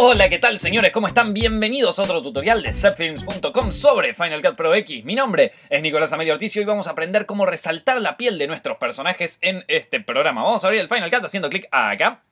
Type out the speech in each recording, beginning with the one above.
Hola, ¿qué tal señores? ¿Cómo están? Bienvenidos a otro tutorial de setfilms.com sobre Final Cut Pro X. Mi nombre es Nicolás Amelio Ortiz y vamos a aprender cómo resaltar la piel de nuestros personajes en este programa. Vamos a abrir el Final Cut haciendo clic acá.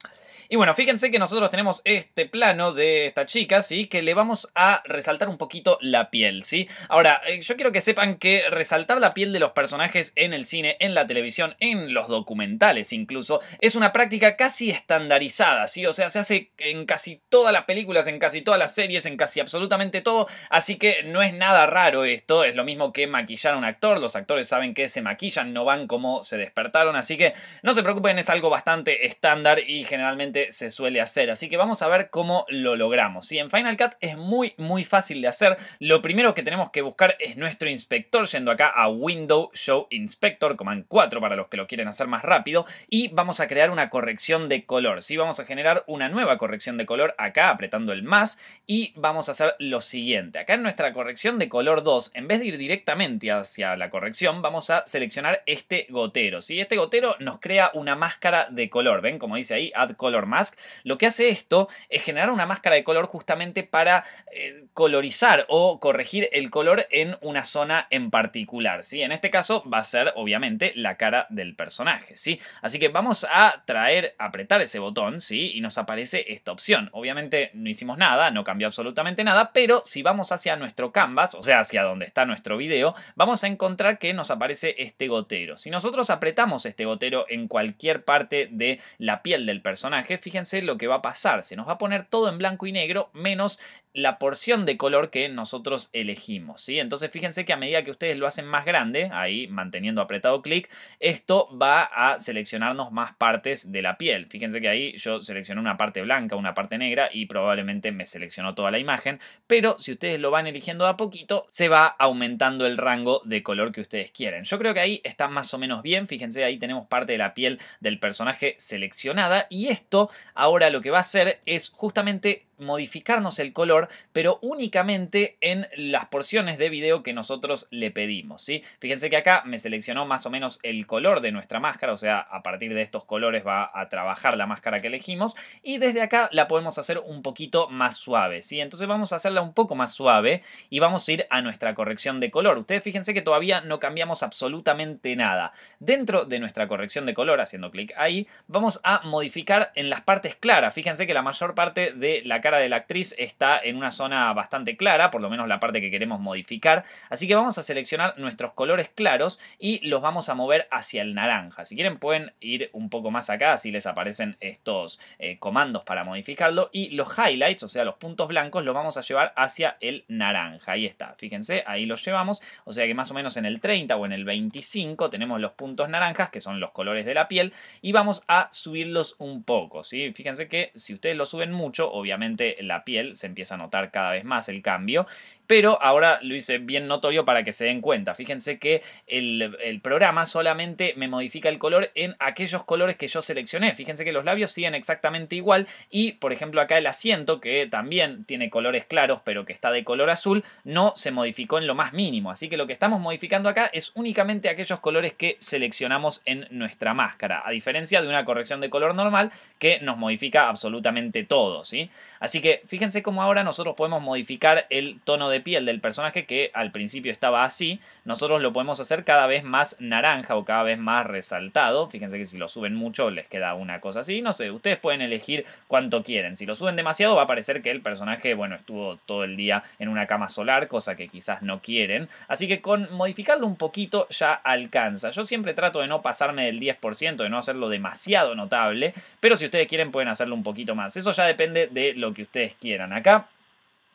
Y bueno, fíjense que nosotros tenemos este plano de esta chica, ¿sí? Que le vamos a resaltar un poquito la piel, ¿sí? Ahora, eh, yo quiero que sepan que resaltar la piel de los personajes en el cine, en la televisión, en los documentales incluso, es una práctica casi estandarizada, ¿sí? O sea, se hace en casi todas las películas, en casi todas las series, en casi absolutamente todo, así que no es nada raro esto, es lo mismo que maquillar a un actor, los actores saben que se maquillan, no van como se despertaron, así que no se preocupen, es algo bastante estándar y generalmente se suele hacer. Así que vamos a ver cómo lo logramos. si en Final Cut es muy, muy fácil de hacer. Lo primero que tenemos que buscar es nuestro inspector, yendo acá a Window Show Inspector, Command 4 para los que lo quieren hacer más rápido. Y vamos a crear una corrección de color. si vamos a generar una nueva corrección de color acá apretando el más. Y vamos a hacer lo siguiente. Acá en nuestra corrección de color 2, en vez de ir directamente hacia la corrección, vamos a seleccionar este gotero. si Este gotero nos crea una máscara de color. ¿Ven? Como dice ahí, Add Color mask lo que hace esto es generar una máscara de color justamente para eh, colorizar o corregir el color en una zona en particular, ¿sí? En este caso va a ser obviamente la cara del personaje, ¿sí? Así que vamos a traer, apretar ese botón, ¿sí? Y nos aparece esta opción. Obviamente no hicimos nada, no cambió absolutamente nada, pero si vamos hacia nuestro canvas, o sea, hacia donde está nuestro video, vamos a encontrar que nos aparece este gotero. Si nosotros apretamos este gotero en cualquier parte de la piel del personaje, fíjense lo que va a pasar, se nos va a poner todo en blanco y negro menos la porción de color que nosotros elegimos, ¿sí? Entonces fíjense que a medida que ustedes lo hacen más grande, ahí manteniendo apretado clic, esto va a seleccionarnos más partes de la piel. Fíjense que ahí yo seleccioné una parte blanca, una parte negra y probablemente me seleccionó toda la imagen, pero si ustedes lo van eligiendo a poquito, se va aumentando el rango de color que ustedes quieren. Yo creo que ahí está más o menos bien, fíjense ahí tenemos parte de la piel del personaje seleccionada y esto ahora lo que va a hacer es justamente modificarnos el color, pero únicamente en las porciones de video que nosotros le pedimos, ¿sí? Fíjense que acá me seleccionó más o menos el color de nuestra máscara, o sea, a partir de estos colores va a trabajar la máscara que elegimos y desde acá la podemos hacer un poquito más suave, ¿sí? Entonces vamos a hacerla un poco más suave y vamos a ir a nuestra corrección de color. Ustedes fíjense que todavía no cambiamos absolutamente nada. Dentro de nuestra corrección de color, haciendo clic ahí, vamos a modificar en las partes claras. Fíjense que la mayor parte de la cara de la actriz está en una zona bastante clara, por lo menos la parte que queremos modificar. Así que vamos a seleccionar nuestros colores claros y los vamos a mover hacia el naranja. Si quieren pueden ir un poco más acá, si les aparecen estos eh, comandos para modificarlo. Y los highlights, o sea, los puntos blancos, los vamos a llevar hacia el naranja. Ahí está, fíjense, ahí los llevamos. O sea que más o menos en el 30 o en el 25 tenemos los puntos naranjas, que son los colores de la piel, y vamos a subirlos un poco, ¿sí? Fíjense que si ustedes lo suben mucho, obviamente la piel se empieza a notar cada vez más el cambio, pero ahora lo hice bien notorio para que se den cuenta. Fíjense que el, programa solamente me modifica el color en aquellos colores que yo seleccioné. Fíjense que los labios siguen exactamente igual y, por ejemplo, acá el asiento, que también tiene colores claros pero que está de color azul, no se modificó en lo más mínimo. Así que lo que estamos modificando acá es únicamente aquellos colores que seleccionamos en nuestra máscara, a diferencia de una corrección de color normal que nos modifica absolutamente todo, ¿sí? Así que fíjense cómo ahora nosotros podemos modificar el tono de piel del personaje que al principio estaba así. Nosotros lo podemos hacer cada vez más naranja o cada vez más resaltado. Fíjense que si lo suben mucho les queda una cosa así. No sé, ustedes pueden elegir cuánto quieren. Si lo suben demasiado va a parecer que el personaje, bueno, estuvo todo el día en una cama solar, cosa que quizás no quieren. Así que con modificarlo un poquito ya alcanza. Yo siempre trato de no pasarme del 10%, de no hacerlo demasiado notable, pero si ustedes quieren pueden hacerlo un poquito más. Eso ya depende de lo que ustedes quieran. Acá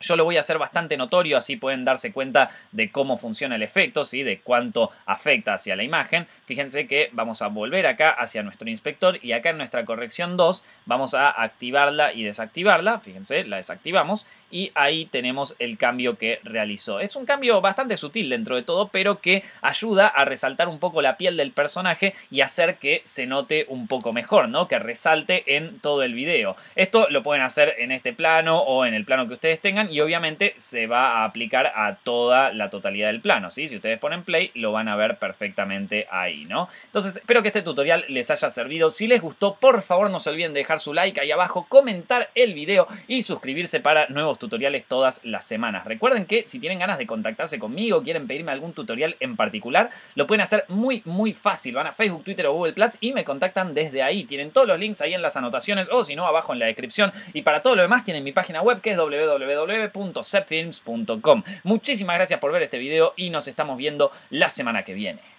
yo lo voy a hacer bastante notorio, así pueden darse cuenta de cómo funciona el efecto, ¿sí? de cuánto afecta hacia la imagen. Fíjense que vamos a volver acá hacia nuestro inspector y acá en nuestra corrección 2 vamos a activarla y desactivarla. Fíjense, la desactivamos y ahí tenemos el cambio que realizó. Es un cambio bastante sutil dentro de todo, pero que ayuda a resaltar un poco la piel del personaje y hacer que se note un poco mejor, ¿no? Que resalte en todo el video. Esto lo pueden hacer en este plano o en el plano que ustedes tengan y obviamente se va a aplicar a toda la totalidad del plano, ¿sí? Si ustedes ponen play lo van a ver perfectamente ahí, ¿no? Entonces, espero que este tutorial les haya servido. Si les gustó, por favor no se olviden de dejar su like ahí abajo, comentar el video y suscribirse para nuevos tutoriales tutoriales todas las semanas. Recuerden que si tienen ganas de contactarse conmigo, quieren pedirme algún tutorial en particular, lo pueden hacer muy, muy fácil. Van a Facebook, Twitter o Google Plus y me contactan desde ahí. Tienen todos los links ahí en las anotaciones o si no, abajo en la descripción. Y para todo lo demás, tienen mi página web que es www.setfilms.com. Muchísimas gracias por ver este video y nos estamos viendo la semana que viene.